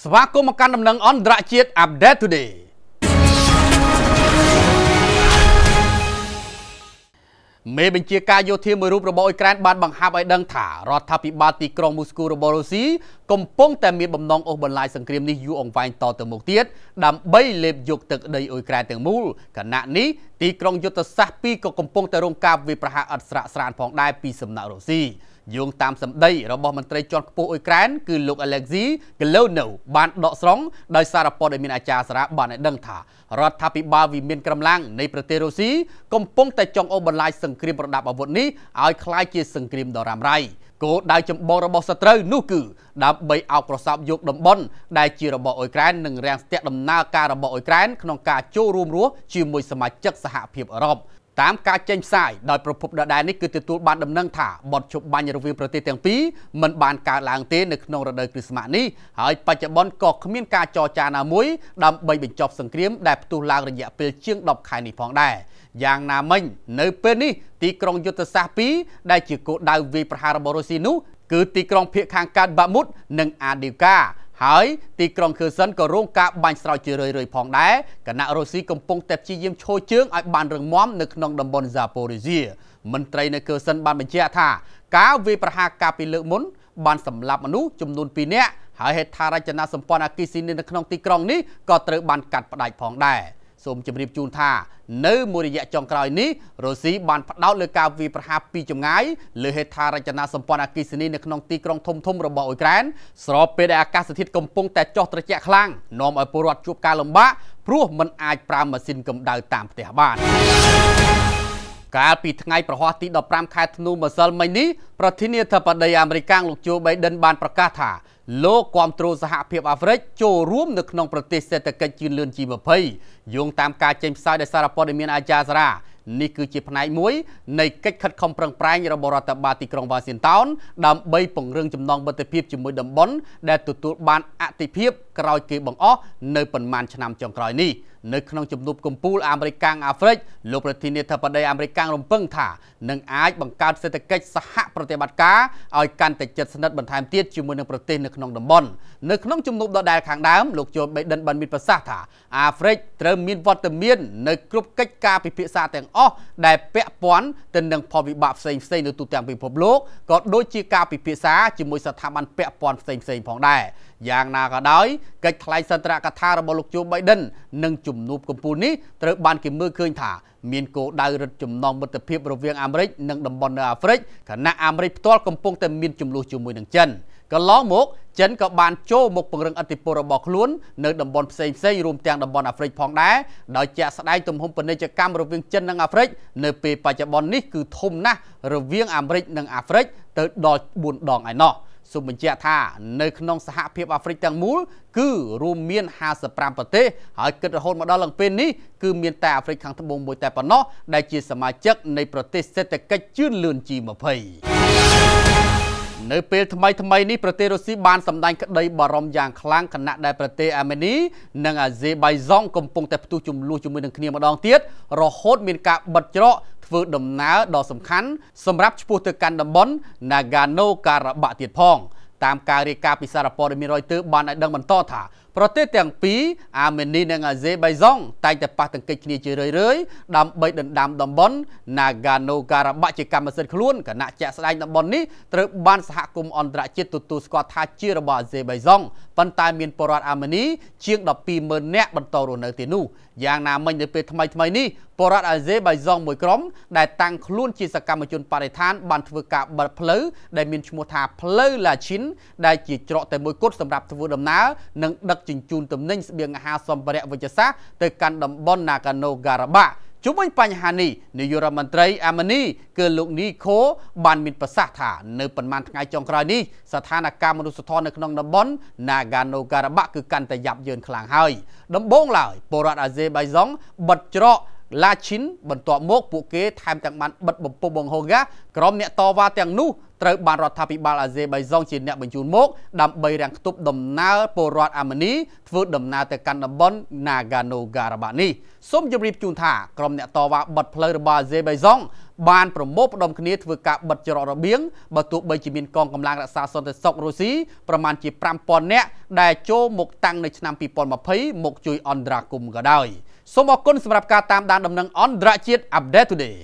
ស្វាគមន៍មកកាន់ដំណឹងអន្តរជាតិ Update Today មេបញ្ជាការយោធាមួយរូបរបស់អ៊ុយក្រែនបានបង្ហាប់ឲ្យដឹងថារដ្ឋាភិបាលទីក្រុងមូស្គូរបស់រុស្ស៊ីកំពុងតែមានបំណងអូសបន្លាយសង្គ្រាមនេះយូរអង្វែងតទៅមុខទៀតដើម្បីលេបយកទឹកដីអ៊ុយក្រែនទាំងមូលខណៈនេះទីក្រុងយុទ្ធសាស្ត្រ2ក៏កំពុងតែរងការវាយប្រហារឥតស្រាកស្រានផងដែរពីសំណាក់រុស្ស៊ីយោងតាមសម្ដីរបស់មន្ត្រីជាន់ខ្ពស់អ៊ុយក្រែនគឺលោក Alexei Golunov បានដកស្រង់ដោយសារព័ត៌មានអាចារ្យសារ៉ាបានឲ្យដឹងថារដ្ឋាភិបាលវិមានក្រំឡាំងនៃប្រទេសរុស្ស៊ីកំពុងតែចង់អូសបន្លាយសង្គ្រាមប្រដាប់អាវុធនេះឲ្យក្លាយជាសង្គ្រាមដ៏រ៉ាំរ៉ៃគោលដៅចម្បងរបស់សត្រូវនោះគឺដើម្បីអោបក្រសោបយកតំបន់ដែលជារបស់អ៊ុយក្រែននិងរាំងស្ទះដំណើរការរបស់អ៊ុយក្រែនក្នុងការចូលរួមរស់ជាមួយសមាជិកសហភាពអឺរ៉ុបតាមការចេញផ្សាយដោយប្រភពដដែលនេះគឺទទួលបានដំណឹងថាបទជប់បាញ់រវាងប្រទេសទាំងពីរមិនបានកើតឡើងទេនៅក្នុងរដូវគ្រិស្មាសនេះហើយបច្ចុប្បន្នក៏គ្មានការចរចាណាមួយដើម្បីបញ្ចប់សង្គ្រាមដែលផ្ទុះឡើងរយៈពេលជាង10ខែនេះផងដែរយ៉ាងណាមិញនៅពេលនេះទីក្រុងយុទ្ធសាស្ត្រ2ដែលជាគោលដៅវាយប្រហាររបស់រុស្ស៊ីនោះគឺទីក្រុងភៀកខាងកើតបាមុតនិងអាឌីវកាហើយទីក្រុងខឺសិនក៏រងការបាញ់ស្រោចជារឿយៗផងដែរគណៈរុស្ស៊ីកំពុងតែព្យាយាមឈរជើងឲ្យបានរឹងមាំនៅក្នុងតំបន់ហ្សាប៉ូរីសៀមន្ត្រីនៅខឺសិនបានបញ្ជាក់ថាការវាយប្រហារកាលពីលើកមុនបានសម្លាប់មនុស្សចំនួន2នាក់ហើយហេដ្ឋារចនាសម្ព័ន្ធអគិសនីនៅក្នុងទីក្រុងនេះក៏ត្រូវបានកាត់ផ្តាច់ផងដែរ។សូមជម្រាបជូនថានៅមួយរយៈចុងក្រោយនេះរុស្ស៊ីបានផ្ដោតលើការវាយប្រហារពីចម្ងាយលើហេដ្ឋារចនាសម្ព័ន្ធអគ្គិសនីនៅក្នុងទីក្រុងធំធំរបស់អ៊ុយក្រែនស្របពេលដែលអាកាសធាតុកំពុងតែចុះត្រជាក់ខ្លាំងនាំឲ្យពលរដ្ឋជួបការលំបាកព្រោះមិនអាច ប្រើម៉ាស៊ីនកម្ដៅតាមផ្ទះបាន កាលពីថ្ងៃប្រហ័សទី15ខែធ្នូម្សិលមិញនេះប្រធានាធិបតីអាមេរិកលោកជូបៃដិនបានប្រកាសថាលោកគាំទ្រសហភាពអាហ្វ្រិកចូលរួមនៅក្នុងប្រទេសសេដ្ឋកិច្ចជឿនលឿន G20 យោងតាមការចេញផ្សាយដោយសារព័ត៌មានអាចារ្យសារ៉ានេះគឺជាផ្នែកមួយនៃកិច្ចខិតខំប្រឹងប្រែងរបស់រដ្ឋបាលទីក្រុងវ៉ាស៊ីនតោនដើម្បីពង្រឹងចំណងមិត្តភាពជាមួយតំបន់ដែលទទួលបានអតិភិបក្រោយគេបង្អស់នៅប៉ុន្មានឆ្នាំចុងក្រោយនេះនៅក្នុងជំនួបកំពូលអាមេរិកកាំងអាហ្វ្រិកលោកប្រធានាធិបតីអាមេរិកកាំងរំពឹងថានឹងអាចបង្កើតសេដ្ឋកិច្ចសហប្រតិបត្តិការឲ្យកាន់តែជិតស្និទ្ធបន្ថែមទៀតជាមួយនឹងប្រទេសនៅក្នុងតំបន់នៅក្នុងជំនួបដដែលខាងដើមលោកជូបេដិនបានមានប្រសាសន៍ថាអាហ្វ្រិកត្រូវមានវត្តមាននៅគ្រប់កិច្ចការពិភាក្សាទាំងអស់ដែលពាក់ព័ន្ធទៅនឹងផលវិបាកផ្សេងផ្សេងនៅទូទាំងពិភពលោកក៏ដូចជាការពិភាក្សាជាមួយស្ថាប័នពាក់ព័ន្ធផ្សេងផ្សេងផងដែរយ៉ាងណាក៏ដោយកិច្ចថ្លែងសន្ទរកថារបស់លោកជូបៃដិន និងជំនួបកំពូលនេះត្រូវបានគេមើលឃើញថាមានគោលដៅរឹតចំណងមិត្តភាពរវាងអាមេរិកនិងតំបន់នៅអាហ្វ្រិកខណៈអាមេរិកផ្ទាល់កំពុងតែមានចំនួនជាមួយនឹងចិន។កន្លងមកចិនក៏បានចូលមកពង្រឹងអធិបតេយ្យរបស់ខ្លួននៅតំបន់ផ្សេងផ្សេងរួមទាំងតំបន់អាហ្វ្រិកផងដែរដោយជាក់ស្ដែងទំហំពាណិជ្ជកម្មរវាងចិននិងអាហ្វ្រិកនៅពេលបច្ចុប្បន្ននេះគឺធំណាស់រវាងអាមេរិកនិងអាហ្វ្រិកទៅដល់4ដងឯណោះសូមបញ្ជាក់ថានៅក្នុងសហភាពអាហ្វ្រិកទាំងមូលគឺរួមមាន55ប្រទេសហើយគិតរហូតមកដល់ឡើងពេលនេះគឺមានតែអាហ្វ្រិកខាងត្បូងមួយតែប៉ុណ្ណោះដែលជាសមាជិកនៃប្រទេសសេដ្ឋកិច្ចជឿនលឿន G20 នៅពេលថ្មីថ្មីនេះប្រទេសរុស្ស៊ីបានសម្ដែងក្តីបារម្ភយ៉ាងខ្លាំងខណៈដែលប្រទេសអាមេនីនិងអាហ្សេបៃហ្សង់កំពុងតែផ្ទុះចំនួនជាមួយនឹងគ្នាម្ដងទៀតរហូតមានការបិទច្រកធ្វើដំណើរដ៏សំខាន់សម្រាប់ឆ្ពោះទៅកាន់តំបន់ Nagorno-Karabakh ទៀតផង។តាមការរាយការណ៍ពីសារព័ត៌មានរយទ័របានឲ្យដឹងបន្តថាប្រទេសទាំងពីរអាមេនីនិងអាហ្សេបៃហ្សង់តែងតែប៉ះទង្គិចគ្នាជារឿយៗដើម្បីដណ្ដើមតំបន់ Nagorno Karabakh ជាកម្មសិទ្ធិខ្លួនគណៈជាក់ស្ដែងតំបន់នេះត្រូវបានសហគមន៍អន្តរជាតិទទួលស្គាល់ថាជារបស់អាហ្សេបៃហ្សង់ប៉ុន្តែមានពលរដ្ឋអាមេនីជាង120,000នាក់បន្តរស់នៅទីនោះយ៉ាងណាមិញនៅពេលថ្មីថ្មីនេះពលរដ្ឋអាហ្សេបៃសង់មួយក្រុមដែលតាំងខ្លួនជាសកម្មជនបរិស្ថាន បានធ្វើការបិទផ្លូវដែលមានឈ្មោះថាផ្លូវឡាឈិនដែលជាច្រកតែមួយគត់សម្រាប់ធ្វើដំណើរនិងដឹកជញ្ជូនទំនិញស្បៀងអាហារសម្ភារៈវិជ្ជសាស្ត្រទៅកាន់តំបន់ Nagano Karabakh ជុំវិញបញ្ហានេះនាយករដ្ឋមន្ត្រីអាម៉ានីគឺលោកនីខូបានមានប្រសាសន៍ថានៅប៉ុន្មានថ្ងៃចុងក្រោយនេះស្ថានភាពមនុស្សធម៌នៅក្នុងតំបន់ Nagano Karabakh គឺកាន់តែយ៉ាប់យ៉ឺនខ្លាំងហើយដំបូងឡើយពលរដ្ឋអាហ្សេបៃហ្សង់បិទច្រកឡាឈិនបន្ទាប់មកពួកគេថែមទាំងបានបិទបំពុះបង្ហូរហ្គាសក្រុមអ្នកតវ៉ាទាំងនោះត្រូវបានរដ្ឋាភិបាលអាហ្សេបៃហ្សង់ជាអ្នកបញ្ជូនមក ដើម្បីរាំងខ្ទប់ដំណើរពលរដ្ឋអាម៉ានី ធ្វើដំណើរទៅកាន់តំបន់ Nagano Karabakh នេះសូមជម្រាបជូនថាក្រុមអ្នកតវ៉ាបិទផ្លូវរបស់អាហ្សេបៃហ្សង់បានប្រមូលផ្ដុំគ្នាធ្វើការបិទច្រករបៀងបើទោះបីជាមានកងកម្លាំងរក្សាសន្តិសុខរុស្ស៊ីប្រមាណជា5000នាក់ដែលចូលមកតាំងនៅឆ្នាំ2020មក ជួយអន្តរាគមន៍ក៏ដោយសូមអរគុណសម្រាប់ការតាមដានដំណឹងអន្តរជាតិ Update Today